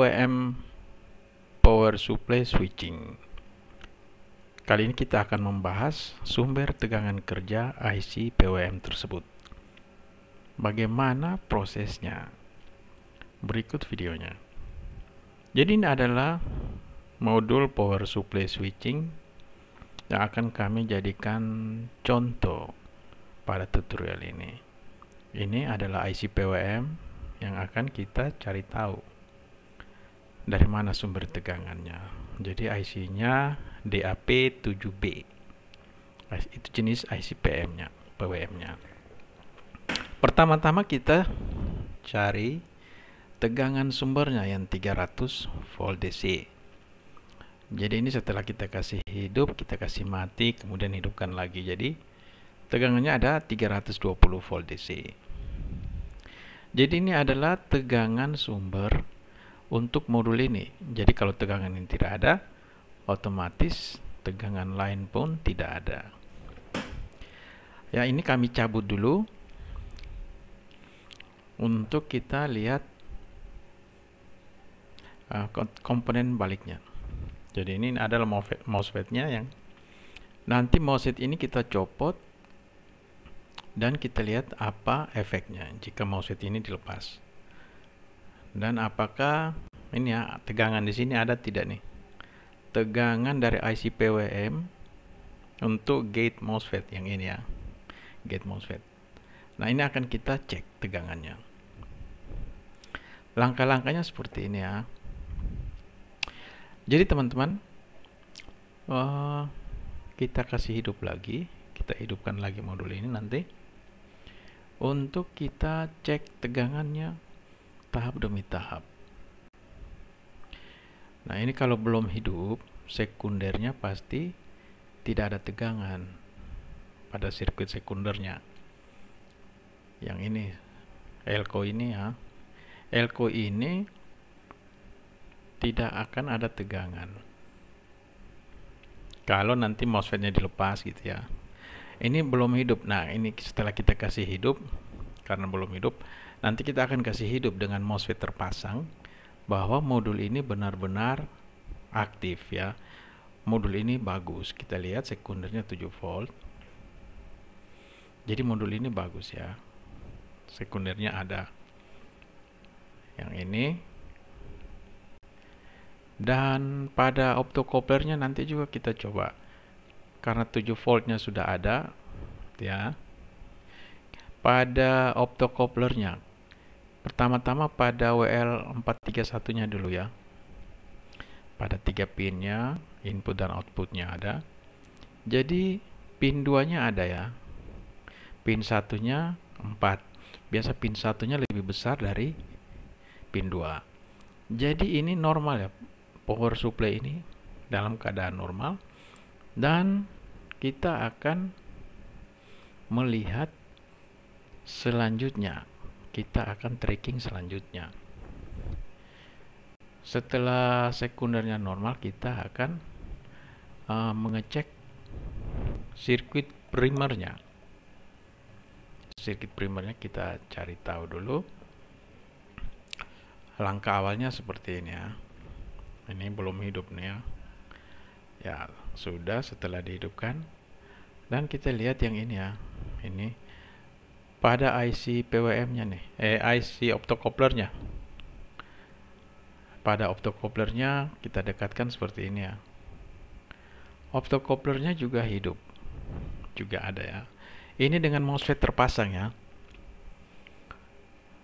PWM Power Supply Switching. Kali ini kita akan membahas sumber tegangan kerja IC PWM tersebut. Bagaimana prosesnya? Berikut videonya. Jadi ini adalah modul power supply switching yang akan kami jadikan contoh pada tutorial ini. Ini adalah IC PWM yang akan kita cari tahu dari mana sumber tegangannya. Jadi IC-nya DAP7B. Itu jenis IC PM-nya, PWM-nya. Pertama-tama kita cari tegangan sumbernya yang 300 volt DC. Jadi ini setelah kita kasih hidup, kita kasih mati, kemudian hidupkan lagi. Jadi tegangannya ada 320 volt DC. Jadi ini adalah tegangan sumber untuk modul ini. Jadi kalau tegangan ini tidak ada, otomatis tegangan lain pun tidak ada. Ya, ini kami cabut dulu untuk kita lihat uh, komponen baliknya. Jadi ini adalah MOSFET-nya yang nanti MOSFET ini kita copot dan kita lihat apa efeknya jika MOSFET ini dilepas dan apakah ini ya tegangan di sini ada tidak nih tegangan dari IC PWM untuk gate MOSFET yang ini ya gate MOSFET nah ini akan kita cek tegangannya langkah-langkahnya seperti ini ya jadi teman-teman uh, kita kasih hidup lagi kita hidupkan lagi modul ini nanti untuk kita cek tegangannya tahap demi tahap Nah, ini kalau belum hidup, sekundernya pasti tidak ada tegangan pada sirkuit sekundernya. Yang ini elko ini ya. Elko ini tidak akan ada tegangan. Kalau nanti mosfetnya dilepas gitu ya. Ini belum hidup. Nah, ini setelah kita kasih hidup karena belum hidup, nanti kita akan kasih hidup dengan MOSFET terpasang bahwa modul ini benar-benar aktif ya. Modul ini bagus. Kita lihat sekundernya 7 volt. Jadi modul ini bagus ya. Sekundernya ada. Yang ini dan pada optokoplernya nanti juga kita coba karena 7 voltnya sudah ada ya pada optokoplernya Pertama-tama pada WL431-nya dulu ya. Pada tiga pinnya, input dan outputnya ada. Jadi pin 2-nya ada ya. Pin satunya 4. Biasa pin satunya lebih besar dari pin 2. Jadi ini normal ya. Power supply ini dalam keadaan normal. Dan kita akan melihat selanjutnya kita akan tracking selanjutnya setelah sekundernya normal kita akan uh, mengecek sirkuit primernya sirkuit primernya kita cari tahu dulu langkah awalnya seperti ini ya ini belum hidup nih ya ya sudah setelah dihidupkan dan kita lihat yang ini ya ini pada IC PWM-nya nih, eh IC optocouplernya. Pada optocouplernya kita dekatkan seperti ini ya. Optocouplernya juga hidup, juga ada ya. Ini dengan MOSFET terpasang ya.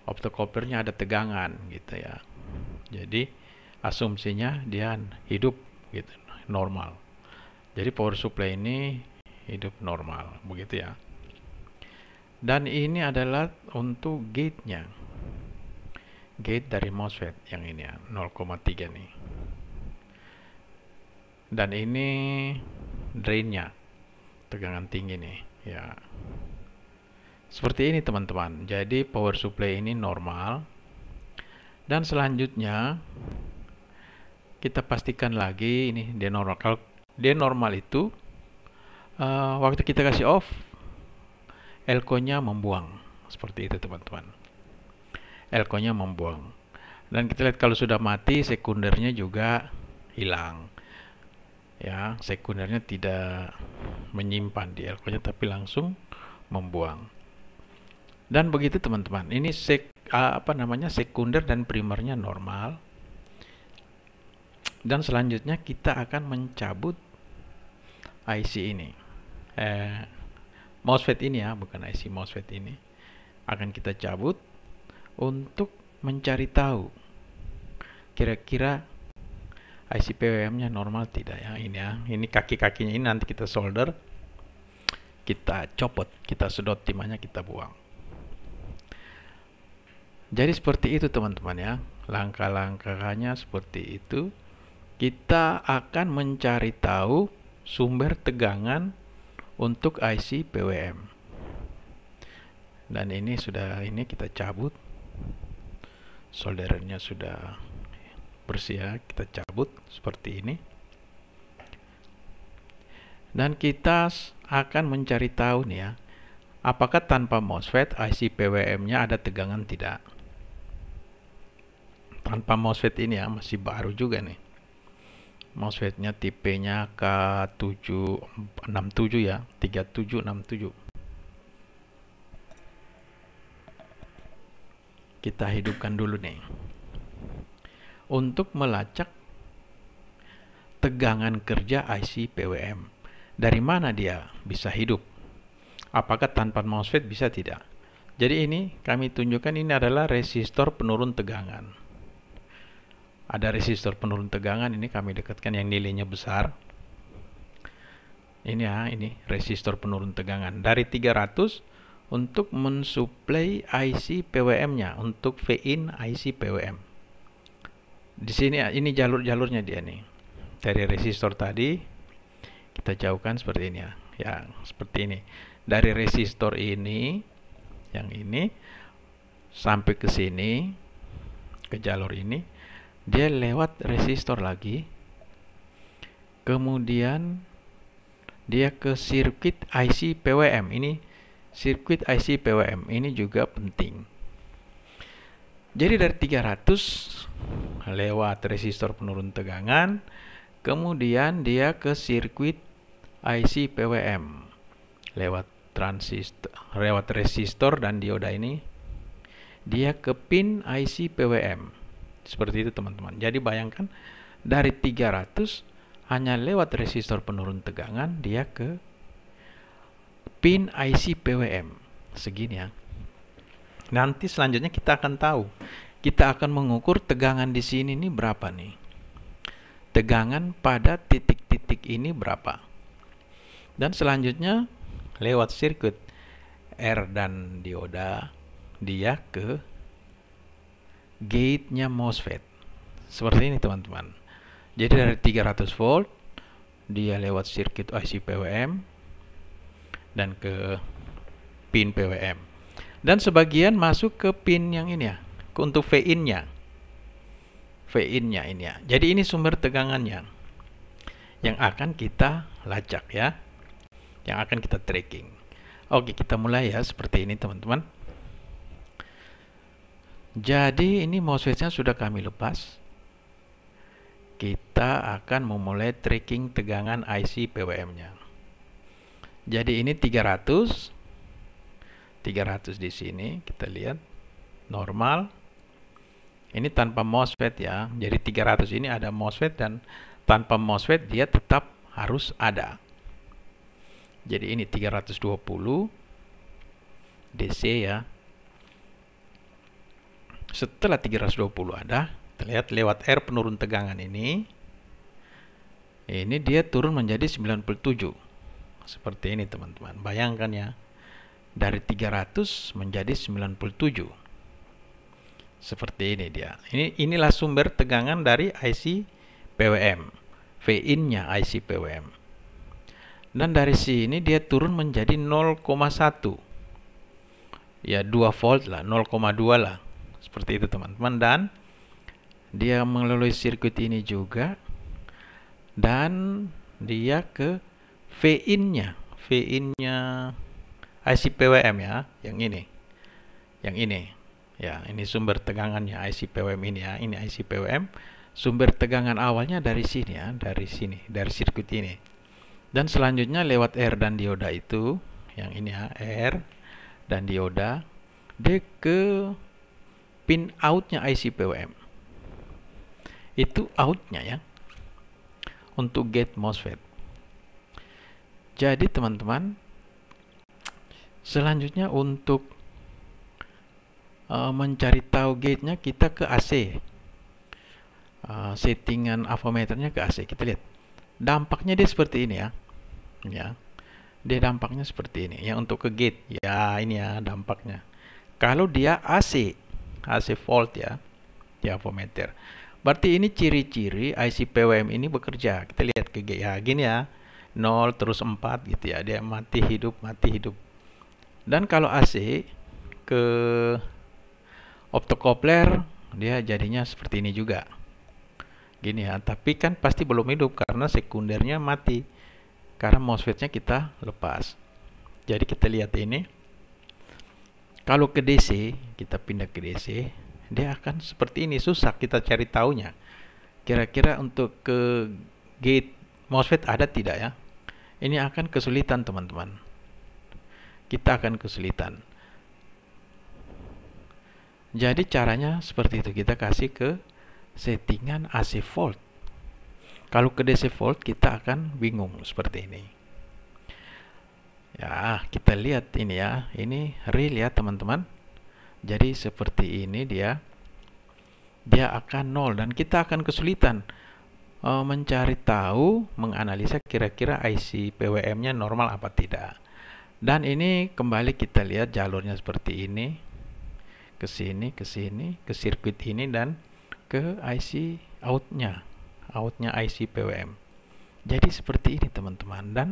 Optocouplernya ada tegangan gitu ya. Jadi asumsinya dia hidup gitu, normal. Jadi power supply ini hidup normal begitu ya dan ini adalah untuk gate-nya gate dari MOSFET yang ini ya 0,3 nih dan ini drain-nya. tegangan tinggi nih ya seperti ini teman-teman jadi power supply ini normal dan selanjutnya kita pastikan lagi ini dia normal. kalau normal itu uh, waktu kita kasih off elko-nya membuang. Seperti itu teman-teman. Elko-nya membuang. Dan kita lihat kalau sudah mati sekundernya juga hilang. Ya, sekundernya tidak menyimpan di elko-nya tapi langsung membuang. Dan begitu teman-teman. Ini sek, apa namanya sekunder dan primernya normal. Dan selanjutnya kita akan mencabut IC ini. Eh, MOSFET ini ya, bukan IC MOSFET ini akan kita cabut untuk mencari tahu kira-kira IC PWM-nya normal tidak ya ini ya. Ini kaki-kakinya ini nanti kita solder, kita copot, kita sedot timahnya kita buang. Jadi seperti itu teman-teman ya. Langkah-langkahnya seperti itu. Kita akan mencari tahu sumber tegangan untuk IC PWM dan ini sudah ini kita cabut solderannya sudah bersih ya kita cabut seperti ini dan kita akan mencari tahu nih ya apakah tanpa MOSFET IC PWM nya ada tegangan tidak tanpa MOSFET ini ya masih baru juga nih MOSFETnya tipenya K767 ya 3767 kita hidupkan dulu nih untuk melacak tegangan kerja IC PWM dari mana dia bisa hidup apakah tanpa MOSFET bisa tidak jadi ini kami tunjukkan ini adalah resistor penurun tegangan ada resistor penurun tegangan ini kami dekatkan yang nilainya besar ini ya ini resistor penurun tegangan dari 300 untuk mensuplai IC PWM nya untuk VIN IC PWM di sini ya, ini jalur-jalurnya dia nih dari resistor tadi kita jauhkan seperti ini ya yang seperti ini dari resistor ini yang ini sampai ke sini ke jalur ini dia lewat resistor lagi kemudian dia ke sirkuit IC PWM ini sirkuit IC PWM ini juga penting jadi dari 300 lewat resistor penurun tegangan kemudian dia ke sirkuit IC PWM lewat transistor lewat resistor dan dioda ini dia ke pin IC PWM seperti itu teman-teman. Jadi bayangkan dari 300 hanya lewat resistor penurun tegangan dia ke pin IC PWM segini ya. Nanti selanjutnya kita akan tahu. Kita akan mengukur tegangan di sini ini berapa nih. Tegangan pada titik-titik ini berapa. Dan selanjutnya lewat sirkuit R dan dioda dia ke gate-nya MOSFET. Seperti ini teman-teman. Jadi dari 300 volt dia lewat sirkuit IC PWM dan ke pin PWM. Dan sebagian masuk ke pin yang ini ya, untuk V-in-nya. V-in-nya ini ya. Jadi ini sumber tegangannya yang akan kita lacak ya. Yang akan kita tracking. Oke, kita mulai ya seperti ini teman-teman. Jadi ini mosfetnya sudah kami lepas. Kita akan memulai tracking tegangan IC PWM-nya. Jadi ini 300 300 di sini kita lihat normal. Ini tanpa MOSFET ya. Jadi 300 ini ada MOSFET dan tanpa MOSFET dia tetap harus ada. Jadi ini 320 DC ya. Setelah 320 ada, terlihat lewat R penurun tegangan ini. Ini dia turun menjadi 97. Seperti ini teman-teman. Bayangkan ya. Dari 300 menjadi 97. Seperti ini dia. Ini inilah sumber tegangan dari IC PWM. VIN-nya IC PWM. Dan dari sini dia turun menjadi 0,1 ya 2 volt lah 0,2 lah seperti itu teman-teman dan dia melalui sirkuit ini juga dan dia ke V-in-nya V-in-nya PWM ya yang ini yang ini ya ini sumber tegangannya ic pwm ini ya ini ic pwm sumber tegangan awalnya dari sini ya dari sini dari sirkuit ini dan selanjutnya lewat R dan dioda itu yang ini ya R dan dioda d ke pin outnya IC PWM itu outnya ya untuk gate MOSFET jadi teman-teman selanjutnya untuk uh, mencari tahu gate-nya kita ke AC uh, eh, settingan avometernya ke AC kita lihat dampaknya dia seperti ini ya ya dia dampaknya seperti ini ya untuk ke gate ya ini ya dampaknya kalau dia AC AC volt ya, ya voltmeter. Berarti ini ciri-ciri IC PWM ini bekerja. Kita lihat ke ya, gini ya. 0 terus 4 gitu ya. Dia mati hidup, mati hidup. Dan kalau AC ke optocoupler dia jadinya seperti ini juga. Gini ya, tapi kan pasti belum hidup karena sekundernya mati. Karena mosfetnya kita lepas. Jadi kita lihat ini kalau ke DC, kita pindah ke DC, dia akan seperti ini, susah kita cari taunya. Kira-kira untuk ke gate MOSFET ada tidak ya? Ini akan kesulitan teman-teman. Kita akan kesulitan. Jadi caranya seperti itu, kita kasih ke settingan AC volt. Kalau ke DC volt kita akan bingung seperti ini. Ya, kita lihat ini ya. Ini real ya, teman-teman. Jadi seperti ini dia. Dia akan nol dan kita akan kesulitan uh, mencari tahu, menganalisa kira-kira IC PWM-nya normal apa tidak. Dan ini kembali kita lihat jalurnya seperti ini. Ke sini, ke sini, ke sirkuit ini dan ke IC out-nya. Out-nya IC PWM. Jadi seperti ini teman-teman dan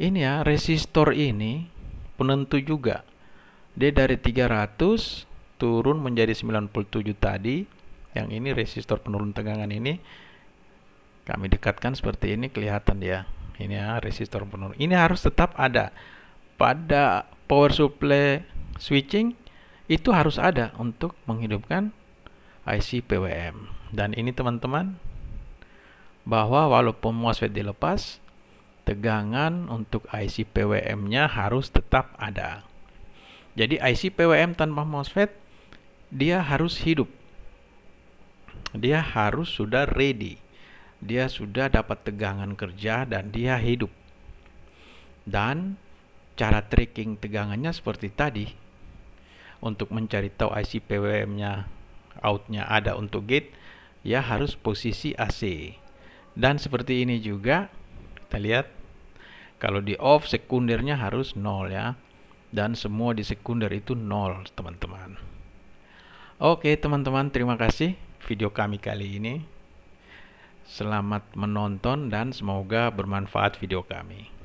ini ya resistor ini penentu juga dia dari 300 turun menjadi 97 tadi yang ini resistor penurun tegangan ini kami dekatkan seperti ini kelihatan dia ini ya resistor penurun ini harus tetap ada pada power supply switching itu harus ada untuk menghidupkan IC PWM dan ini teman-teman bahwa walaupun MOSFET dilepas tegangan untuk IC PWM-nya harus tetap ada. Jadi IC PWM tanpa MOSFET dia harus hidup. Dia harus sudah ready. Dia sudah dapat tegangan kerja dan dia hidup. Dan cara tracking tegangannya seperti tadi. Untuk mencari tahu IC PWM-nya out-nya ada untuk gate, ya harus posisi AC. Dan seperti ini juga kita lihat kalau di off sekundernya harus nol ya. Dan semua di sekunder itu nol teman-teman. Oke, teman-teman, terima kasih video kami kali ini. Selamat menonton dan semoga bermanfaat video kami.